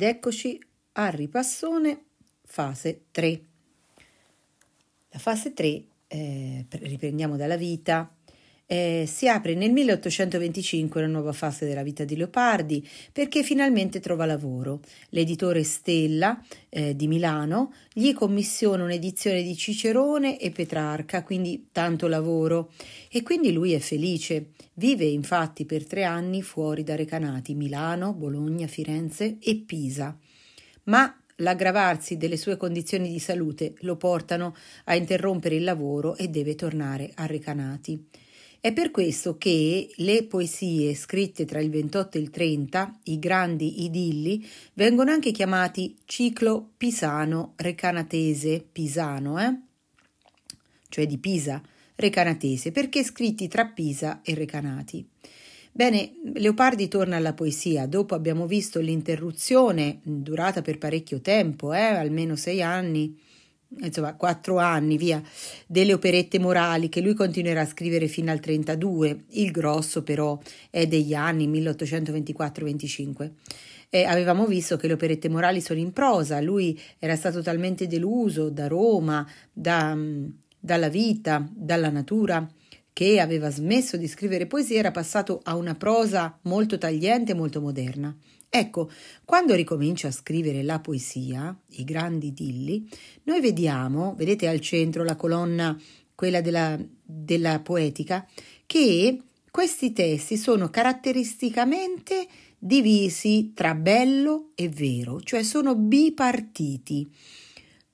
Ed eccoci al ripassone fase 3. La fase 3, eh, riprendiamo dalla vita, eh, si apre nel 1825 una nuova fase della vita di Leopardi perché finalmente trova lavoro. L'editore Stella eh, di Milano gli commissiona un'edizione di Cicerone e Petrarca, quindi tanto lavoro. E quindi lui è felice. Vive infatti per tre anni fuori da Recanati, Milano, Bologna, Firenze e Pisa. Ma l'aggravarsi delle sue condizioni di salute lo portano a interrompere il lavoro e deve tornare a Recanati. È per questo che le poesie scritte tra il 28 e il 30, i grandi idilli, vengono anche chiamati ciclo pisano recanatese, pisano, eh? cioè di Pisa, recanatese, perché scritti tra Pisa e Recanati. Bene, Leopardi torna alla poesia, dopo abbiamo visto l'interruzione durata per parecchio tempo, eh? almeno sei anni, insomma, quattro anni via, delle operette morali che lui continuerà a scrivere fino al 32, il grosso però è degli anni 1824-25. Eh, avevamo visto che le operette morali sono in prosa, lui era stato talmente deluso da Roma, da, mm, dalla vita, dalla natura, che aveva smesso di scrivere poesie, era passato a una prosa molto tagliente e molto moderna. Ecco, quando ricomincio a scrivere la poesia, i grandi dilli, noi vediamo, vedete al centro la colonna, quella della, della poetica, che questi testi sono caratteristicamente divisi tra bello e vero, cioè sono bipartiti,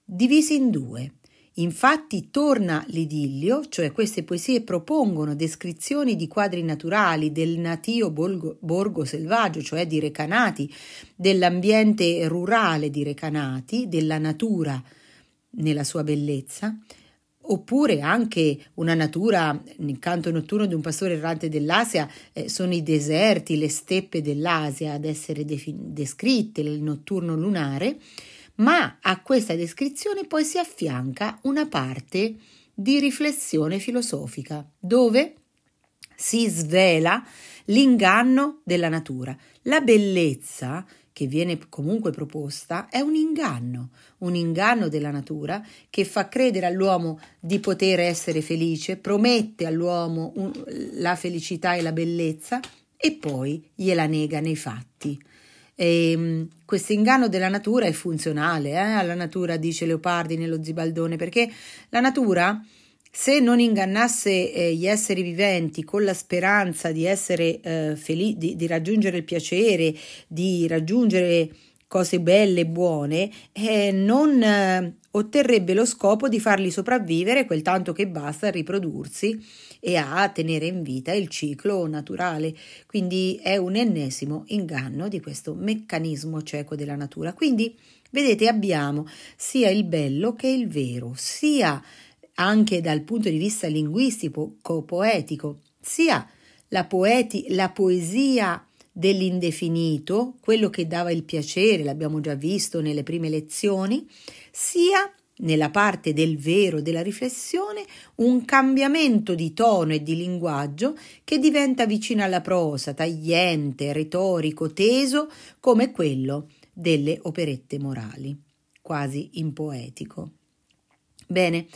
divisi in due. Infatti torna l'idillio, cioè queste poesie propongono descrizioni di quadri naturali, del natio borgo, borgo selvaggio, cioè di Recanati, dell'ambiente rurale di Recanati, della natura nella sua bellezza, oppure anche una natura nel canto notturno di un pastore errante dell'Asia eh, sono i deserti, le steppe dell'Asia ad essere defin- descritte, il notturno lunare ma a questa descrizione poi si affianca una parte di riflessione filosofica, dove si svela l'inganno della natura. La bellezza che viene comunque proposta è un inganno, un inganno della natura che fa credere all'uomo di poter essere felice, promette all'uomo un, la felicità e la bellezza e poi gliela nega nei fatti. Ehm, questo inganno della natura è funzionale eh? alla natura, dice Leopardi nello Zibaldone, perché la natura, se non ingannasse eh, gli esseri viventi con la speranza di essere eh, felici, di, di, raggiungere il piacere, di raggiungere cose belle e buone, eh, non eh, otterrebbe lo scopo di farli sopravvivere quel tanto che basta a riprodursi e a tenere in vita il ciclo naturale. Quindi è un ennesimo inganno di questo meccanismo cieco della natura. Quindi vedete abbiamo sia il bello che il vero, sia anche dal punto di vista linguistico, poetico, sia la, poeti, la poesia dell'indefinito, quello che dava il piacere, l'abbiamo già visto nelle prime lezioni, sia nella parte del vero della riflessione un cambiamento di tono e di linguaggio che diventa vicino alla prosa, tagliente, retorico, teso, come quello delle operette morali, quasi in poetico. Bene,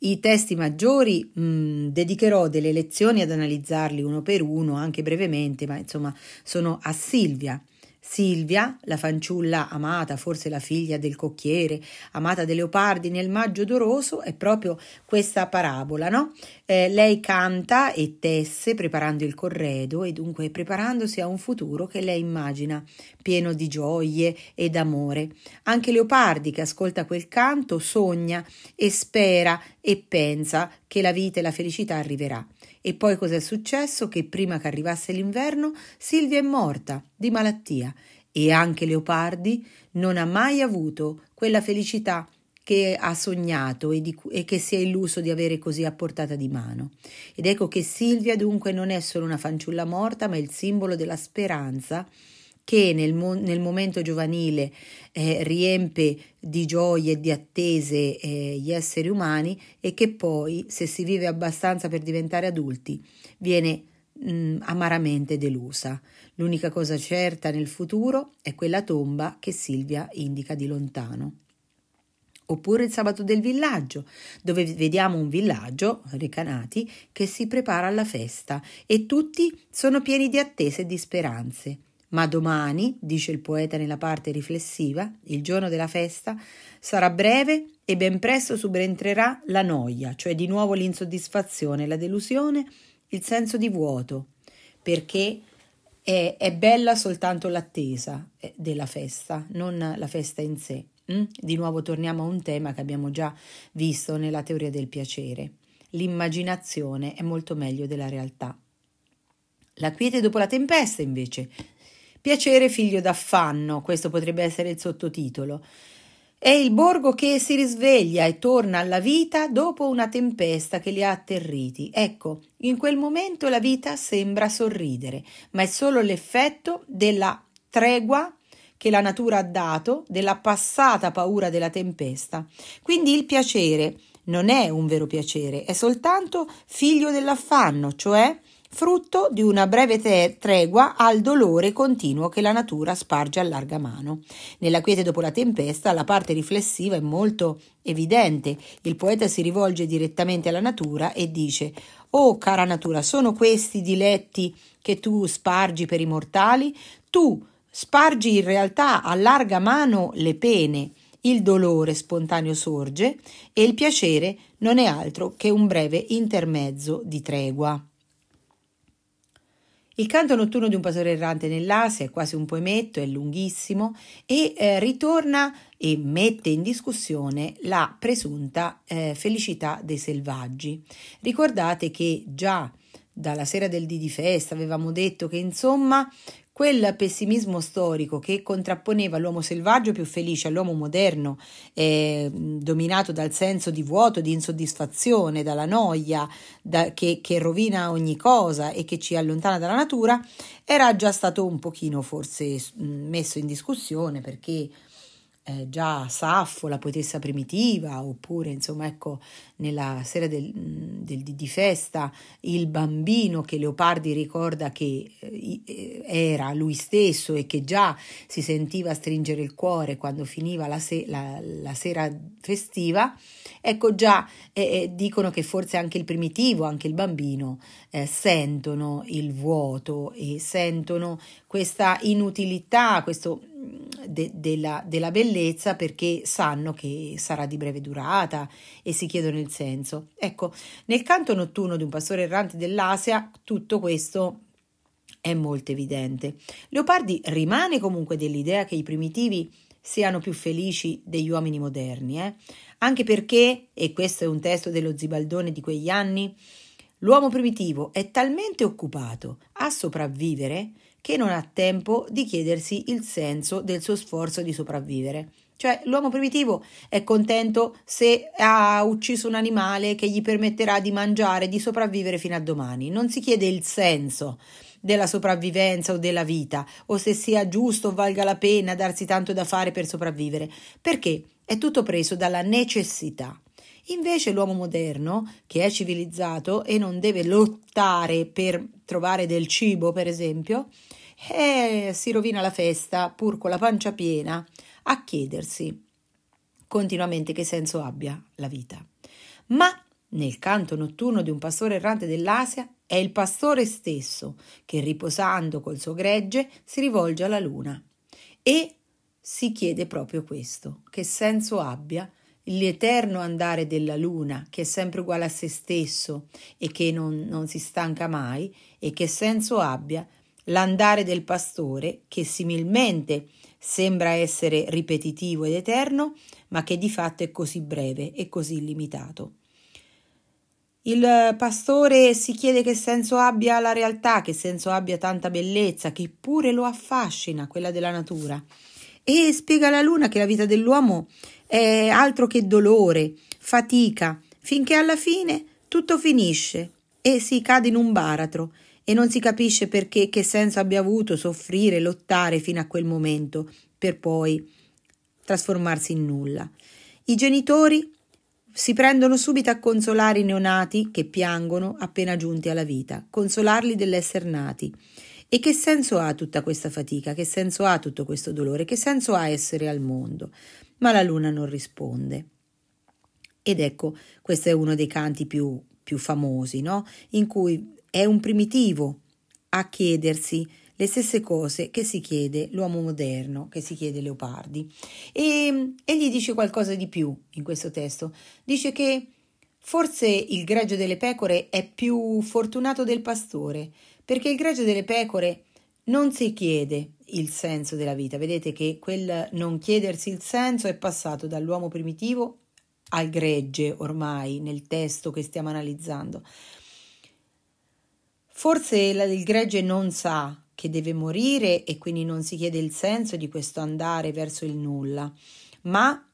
i testi maggiori mh, mm, dedicherò delle lezioni ad analizzarli uno per uno, anche brevemente, ma insomma sono a Silvia, Silvia, la fanciulla amata, forse la figlia del cocchiere, amata dei leopardi nel maggio d'oroso, è proprio questa parabola, no? Eh, lei canta e tesse preparando il corredo e dunque preparandosi a un futuro che lei immagina pieno di gioie e d'amore. Anche Leopardi, che ascolta quel canto, sogna e spera e pensa che la vita e la felicità arriverà. E poi cos'è successo? Che prima che arrivasse l'inverno Silvia è morta di malattia e anche Leopardi non ha mai avuto quella felicità che ha sognato e, di, e, che si è illuso di avere così a portata di mano. Ed ecco che Silvia dunque non è solo una fanciulla morta, ma è il simbolo della speranza che nel, mo- nel momento giovanile eh, riempie di gioie e di attese eh, gli esseri umani e che poi, se si vive abbastanza per diventare adulti, viene mh, mm, amaramente delusa. L'unica cosa certa nel futuro è quella tomba che Silvia indica di lontano. Oppure il sabato del villaggio, dove vediamo un villaggio, Recanati, che si prepara alla festa e tutti sono pieni di attese e di speranze. Ma domani, dice il poeta nella parte riflessiva, il giorno della festa, sarà breve e ben presto subentrerà la noia, cioè di nuovo l'insoddisfazione, la delusione, il senso di vuoto, perché è, è bella soltanto l'attesa eh, della festa, non la festa in sé. Mm? Di nuovo torniamo a un tema che abbiamo già visto nella teoria del piacere. L'immaginazione è molto meglio della realtà. La quiete dopo la tempesta, invece, Piacere figlio d'affanno, questo potrebbe essere il sottotitolo. È il borgo che si risveglia e torna alla vita dopo una tempesta che li ha atterriti. Ecco, in quel momento la vita sembra sorridere, ma è solo l'effetto della tregua che la natura ha dato, della passata paura della tempesta. Quindi il piacere non è un vero piacere, è soltanto figlio dell'affanno, cioè frutto di una breve te- tregua al dolore continuo che la natura sparge a larga mano. Nella quiete dopo la tempesta la parte riflessiva è molto evidente. Il poeta si rivolge direttamente alla natura e dice Oh cara natura, sono questi diletti che tu spargi per i mortali? Tu spargi in realtà a larga mano le pene. Il dolore spontaneo sorge e il piacere non è altro che un breve intermezzo di tregua. Il canto notturno di un pastore errante nell'Asia è quasi un poemetto, è lunghissimo e eh, ritorna e mette in discussione la presunta eh, felicità dei selvaggi. Ricordate che già dalla sera del dì di festa avevamo detto che insomma quel pessimismo storico che contrapponeva l'uomo selvaggio più felice all'uomo moderno, eh, dominato dal senso di vuoto, di insoddisfazione, dalla noia da, che, che rovina ogni cosa e che ci allontana dalla natura, era già stato un pochino forse messo in discussione perché eh, già Saffo, la poetessa primitiva, oppure insomma ecco nella sera del, del, di festa il bambino che Leopardi ricorda che eh, eh, era lui stesso e che già si sentiva stringere il cuore quando finiva la, se- la, la sera festiva, ecco già eh, eh dicono che forse anche il primitivo, anche il bambino eh, sentono il vuoto e sentono questa inutilità, questo de, della, della bellezza perché sanno che sarà di breve durata e si chiedono il senso. Ecco, nel canto notturno di un pastore errante dell'Asia tutto questo è molto evidente. Leopardi rimane comunque dell'idea che i primitivi siano più felici degli uomini moderni, eh? anche perché, e questo è un testo dello Zibaldone di quegli anni, l'uomo primitivo è talmente occupato a sopravvivere che non ha tempo di chiedersi il senso del suo sforzo di sopravvivere. Cioè l'uomo primitivo è contento se ha ucciso un animale che gli permetterà di mangiare, di sopravvivere fino a domani. Non si chiede il senso della sopravvivenza o della vita, o se sia giusto o valga la pena darsi tanto da fare per sopravvivere, perché è tutto preso dalla necessità. Invece l'uomo moderno, che è civilizzato e non deve lottare per trovare del cibo, per esempio, eh, si rovina la festa, pur con la pancia piena, a chiedersi continuamente che senso abbia la vita. Ma nel canto notturno di un pastore errante dell'Asia è il pastore stesso che, riposando col suo gregge, si rivolge alla luna e si chiede proprio questo: che senso abbia l'eterno andare della luna, che è sempre uguale a se stesso e che non, non si stanca mai, e che senso abbia l'andare del pastore, che similmente sembra essere ripetitivo ed eterno, ma che di fatto è così breve e così limitato. Il pastore si chiede che senso abbia la realtà, che senso abbia tanta bellezza, che pure lo affascina, quella della natura. E spiega alla luna che la vita dell'uomo è altro che dolore, fatica, finché alla fine tutto finisce e si cade in un baratro e non si capisce perché che senso abbia avuto soffrire, lottare fino a quel momento, per poi trasformarsi in nulla. I genitori si prendono subito a consolare i neonati che piangono appena giunti alla vita, consolarli dell'essere nati. E che senso ha tutta questa fatica? Che senso ha tutto questo dolore? Che senso ha essere al mondo? Ma la luna non risponde. Ed ecco, questo è uno dei canti più, più famosi, no? in cui è un primitivo a chiedersi le stesse cose che si chiede l'uomo moderno, che si chiede Leopardi. E gli dice qualcosa di più in questo testo. Dice che forse il greggio delle pecore è più fortunato del pastore, perché il greggio delle pecore non si chiede il senso della vita. Vedete che quel non chiedersi il senso è passato dall'uomo primitivo al gregge ormai nel testo che stiamo analizzando. Forse il gregge non sa che deve morire e quindi non si chiede il senso di questo andare verso il nulla, ma,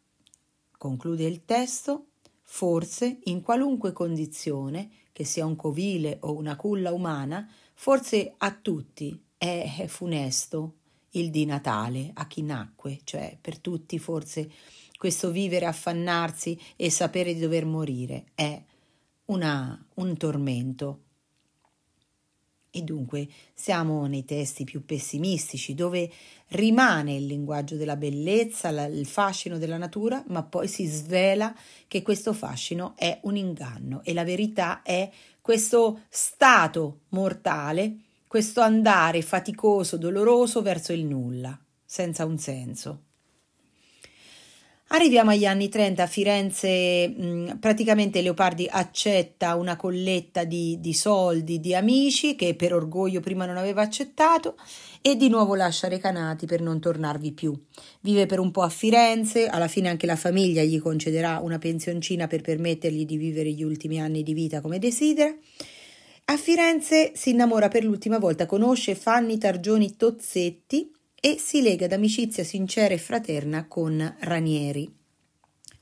conclude il testo, forse in qualunque condizione, che sia un covile o una culla umana, forse a tutti è funesto il di Natale, a chi nacque, cioè per tutti forse questo vivere, affannarsi e sapere di dover morire è una, un tormento e dunque siamo nei testi più pessimistici, dove rimane il linguaggio della bellezza, la, il fascino della natura, ma poi si svela che questo fascino è un inganno e la verità è questo stato mortale, questo andare faticoso, doloroso verso il nulla, senza un senso. Arriviamo agli anni 30, a Firenze mh, praticamente Leopardi accetta una colletta di, di, soldi, di amici che per orgoglio prima non aveva accettato e di nuovo lascia Recanati per non tornarvi più. Vive per un po' a Firenze, alla fine anche la famiglia gli concederà una pensioncina per permettergli di vivere gli ultimi anni di vita come desidera. A Firenze si innamora per l'ultima volta, conosce Fanny Targioni Tozzetti, e si lega d'amicizia sincera e fraterna con Ranieri.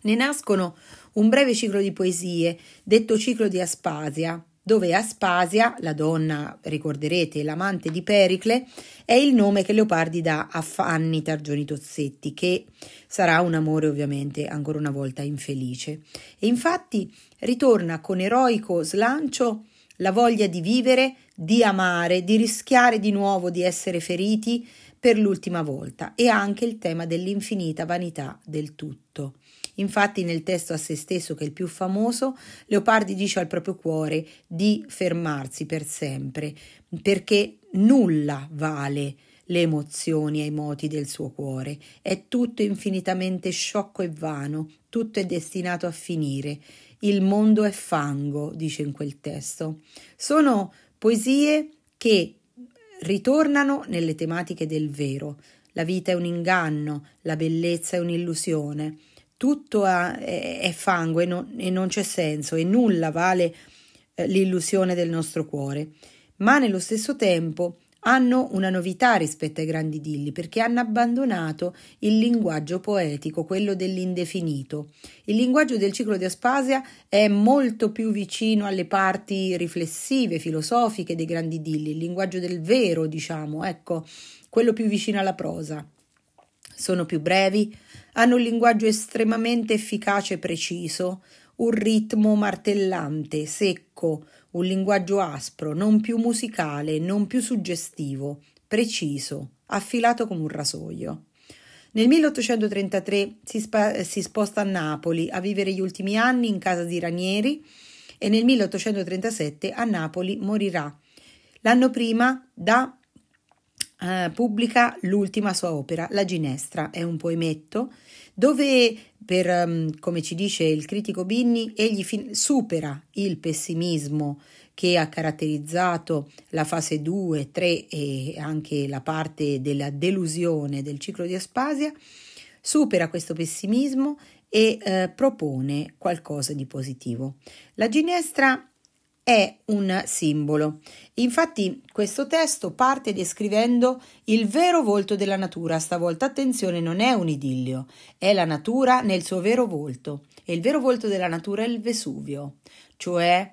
Ne nascono un breve ciclo di poesie, detto ciclo di Aspasia, dove Aspasia, la donna, ricorderete, l'amante di Pericle, è il nome che Leopardi dà a Fanny Targioni Tozzetti, che sarà un amore ovviamente ancora una volta infelice. E infatti ritorna con eroico slancio la voglia di vivere, di amare, di rischiare di nuovo di essere feriti, per l'ultima volta e anche il tema dell'infinita vanità del tutto. Infatti nel testo a se stesso che è il più famoso, Leopardi dice al proprio cuore di fermarsi per sempre, perché nulla vale le emozioni ai moti del suo cuore, è tutto infinitamente sciocco e vano, tutto è destinato a finire. Il mondo è fango, dice in quel testo. Sono poesie che ritornano nelle tematiche del vero. La vita è un inganno, la bellezza è un'illusione, tutto è fango e non, e non c'è senso e nulla vale eh, l'illusione del nostro cuore. Ma nello stesso tempo hanno una novità rispetto ai grandi dilli perché hanno abbandonato il linguaggio poetico, quello dell'indefinito. Il linguaggio del ciclo di Aspasia è molto più vicino alle parti riflessive, filosofiche dei grandi dilli, il linguaggio del vero, diciamo, ecco, quello più vicino alla prosa. Sono più brevi, hanno un linguaggio estremamente efficace e preciso, un ritmo martellante, secco, un linguaggio aspro, non più musicale, non più suggestivo, preciso, affilato come un rasoio. Nel 1833 si, spa- si, sposta a Napoli a vivere gli ultimi anni in casa di Ranieri e nel 1837 a Napoli morirà. L'anno prima da eh, pubblica l'ultima sua opera, La Ginestra, è un poemetto, dove per, ehm, come ci dice il critico Binni, egli fin- supera il pessimismo che ha caratterizzato la fase 2, 3 e anche la parte della delusione del ciclo di Aspasia, supera questo pessimismo e eh, propone qualcosa di positivo. La ginestra è un simbolo. Infatti questo testo parte descrivendo il vero volto della natura. Stavolta attenzione, non è un idillio, è la natura nel suo vero volto. E il vero volto della natura è il Vesuvio, cioè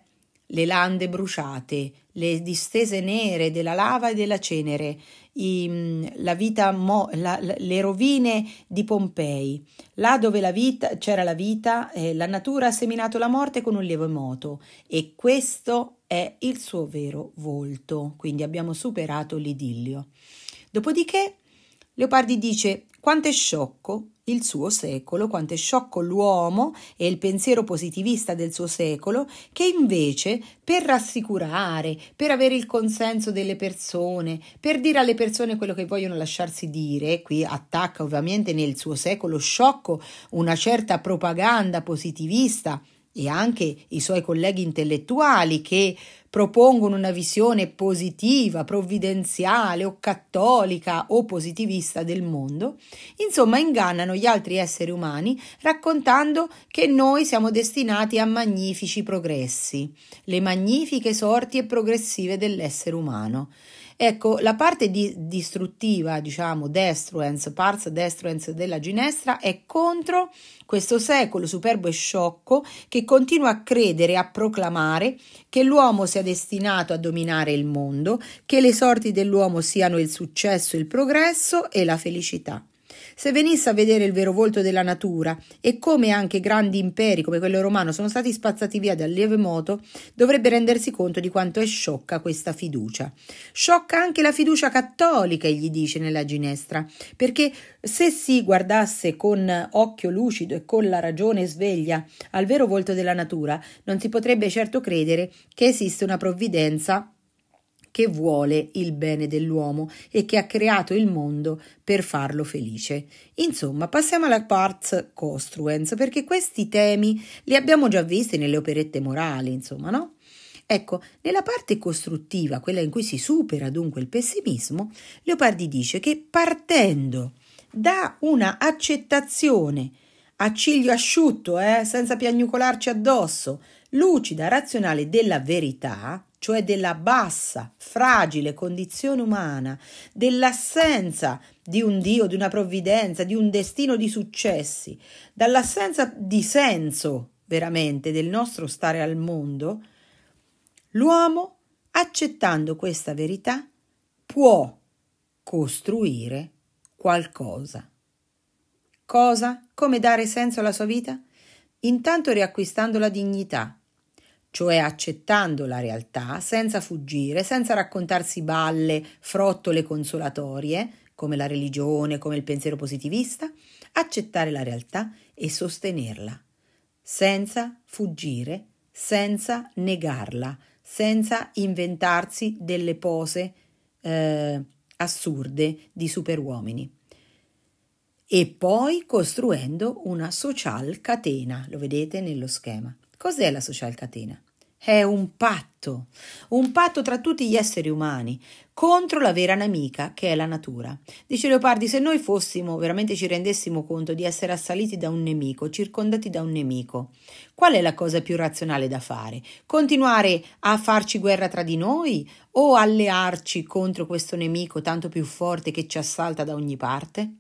le lande bruciate, le distese nere della lava e della cenere, i, mm, la vita mo, la, le rovine di Pompei. Là dove la vita, c'era la vita, eh, la natura ha seminato la morte con un lieve moto e questo è il suo vero volto. Quindi abbiamo superato l'idillio. Dopodiché Leopardi dice quanto è sciocco il suo secolo, quanto è sciocco l'uomo e il pensiero positivista del suo secolo, che invece per rassicurare, per avere il consenso delle persone, per dire alle persone quello che vogliono lasciarsi dire, qui attacca ovviamente nel suo secolo sciocco una certa propaganda positivista e anche i suoi colleghi intellettuali che propongono una visione positiva, provvidenziale o cattolica o positivista del mondo, insomma ingannano gli altri esseri umani raccontando che noi siamo destinati a magnifici progressi, le magnifiche sorti e progressive dell'essere umano. Ecco, la parte di, distruttiva, diciamo, destruens, pars destruens della ginestra è contro questo secolo superbo e sciocco che continua a credere e a proclamare che l'uomo sia destinato a dominare il mondo, che le sorti dell'uomo siano il successo, il progresso e la felicità. Se venisse a vedere il vero volto della natura e come anche grandi imperi come quello romano sono stati spazzati via dal lieve moto, dovrebbe rendersi conto di quanto è sciocca questa fiducia. Sciocca anche la fiducia cattolica, gli dice nella ginestra, perché se si guardasse con occhio lucido e con la ragione sveglia al vero volto della natura, non si potrebbe certo credere che esiste una provvidenza che vuole il bene dell'uomo e che ha creato il mondo per farlo felice. Insomma, passiamo alla parts costruens, perché questi temi li abbiamo già visti nelle operette morali, insomma, no? Ecco, nella parte costruttiva, quella in cui si supera dunque il pessimismo, Leopardi dice che partendo da una accettazione a ciglio asciutto, eh, senza piagnucolarci addosso, lucida, razionale della verità, cioè della bassa, fragile condizione umana, dell'assenza di un Dio, di una provvidenza, di un destino di successi, dall'assenza di senso veramente del nostro stare al mondo, l'uomo, accettando questa verità, può costruire qualcosa. Cosa? Come dare senso alla sua vita? Intanto riacquistando la dignità, cioè accettando la realtà, senza fuggire, senza raccontarsi balle, frottole consolatorie, come la religione, come il pensiero positivista, accettare la realtà e sostenerla, senza fuggire, senza negarla, senza inventarsi delle pose eh, assurde di superuomini. E poi costruendo una social catena, lo vedete nello schema. Cos'è la social catena? È un patto, un patto tra tutti gli esseri umani contro la vera nemica che è la natura. Dice Leopardi, se noi fossimo, veramente ci rendessimo conto di essere assaliti da un nemico, circondati da un nemico, qual è la cosa più razionale da fare? Continuare a farci guerra tra di noi o allearci contro questo nemico tanto più forte che ci assalta da ogni parte?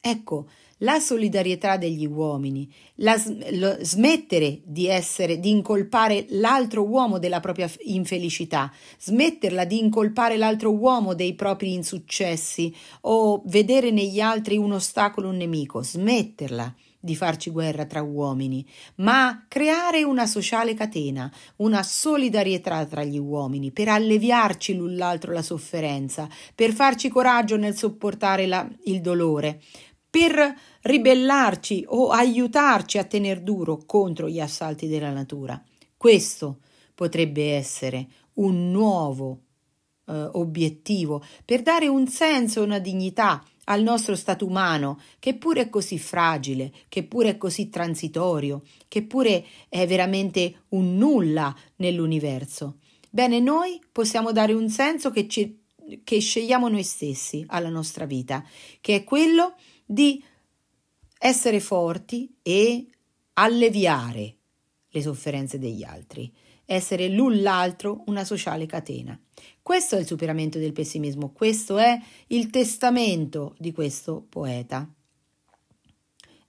Ecco, la solidarietà degli uomini, la, lo, smettere di essere, di incolpare l'altro uomo della propria infelicità, smetterla di incolpare l'altro uomo dei propri insuccessi o vedere negli altri un ostacolo, un nemico, smetterla di farci guerra tra uomini, ma creare una sociale catena, una solidarietà tra gli uomini per alleviarci l'un l'altro la sofferenza, per farci coraggio nel sopportare la, il dolore, per ribellarci o aiutarci a tener duro contro gli assalti della natura. Questo potrebbe essere un nuovo eh, obiettivo per dare un senso e una dignità al nostro stato umano, che pure è così fragile, che pure è così transitorio, che pure è veramente un nulla nell'universo. Bene, noi possiamo dare un senso che, ci, che scegliamo noi stessi alla nostra vita, che è quello di essere forti e alleviare le sofferenze degli altri, essere l'un l'altro una sociale catena. Questo è il superamento del pessimismo, questo è il testamento di questo poeta.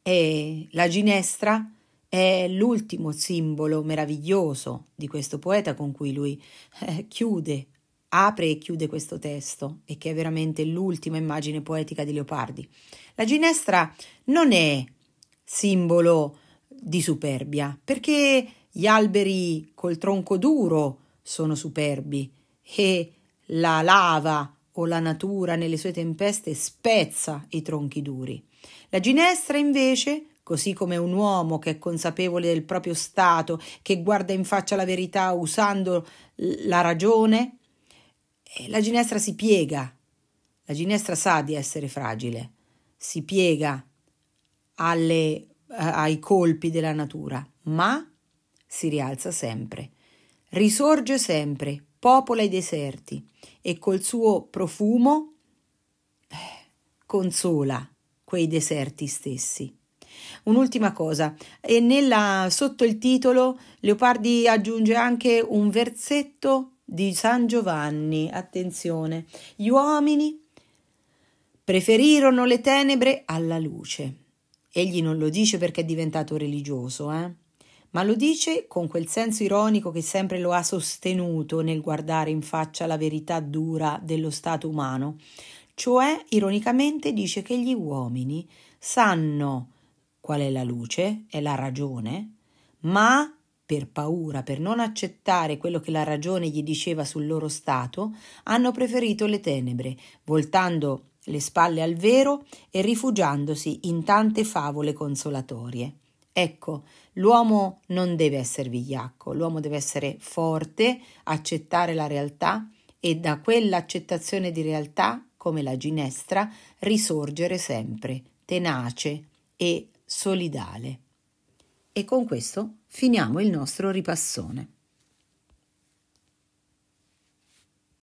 E la ginestra è l'ultimo simbolo meraviglioso di questo poeta con cui lui eh, chiude apre e chiude questo testo e che è veramente l'ultima immagine poetica di Leopardi. La ginestra non è simbolo di superbia, perché gli alberi col tronco duro sono superbi e la lava o la natura nelle sue tempeste spezza i tronchi duri. La ginestra invece così come un uomo che è consapevole del proprio stato, che guarda in faccia la verità usando la ragione, eh, la ginestra si piega, la ginestra sa di essere fragile, si piega alle, eh, ai colpi della natura, ma si rialza sempre, risorge sempre, popola i deserti e col suo profumo eh, consola quei deserti stessi. Un'ultima cosa, e nella, sotto il titolo Leopardi aggiunge anche un versetto di San Giovanni. Attenzione, gli uomini preferirono le tenebre alla luce. Egli non lo dice perché è diventato religioso, eh? ma lo dice con quel senso ironico che sempre lo ha sostenuto nel guardare in faccia la verità dura dello stato umano. Cioè, ironicamente, dice che gli uomini sanno qual è la luce, è la ragione, ma per paura, per non accettare quello che la ragione gli diceva sul loro stato, hanno preferito le tenebre, voltando le spalle al vero e rifugiandosi in tante favole consolatorie. Ecco, l'uomo non deve essere vigliacco, l'uomo deve essere forte, accettare la realtà e da quell'accettazione di realtà, come la ginestra, risorgere sempre, tenace e solidale. E con questo finiamo il nostro ripassone.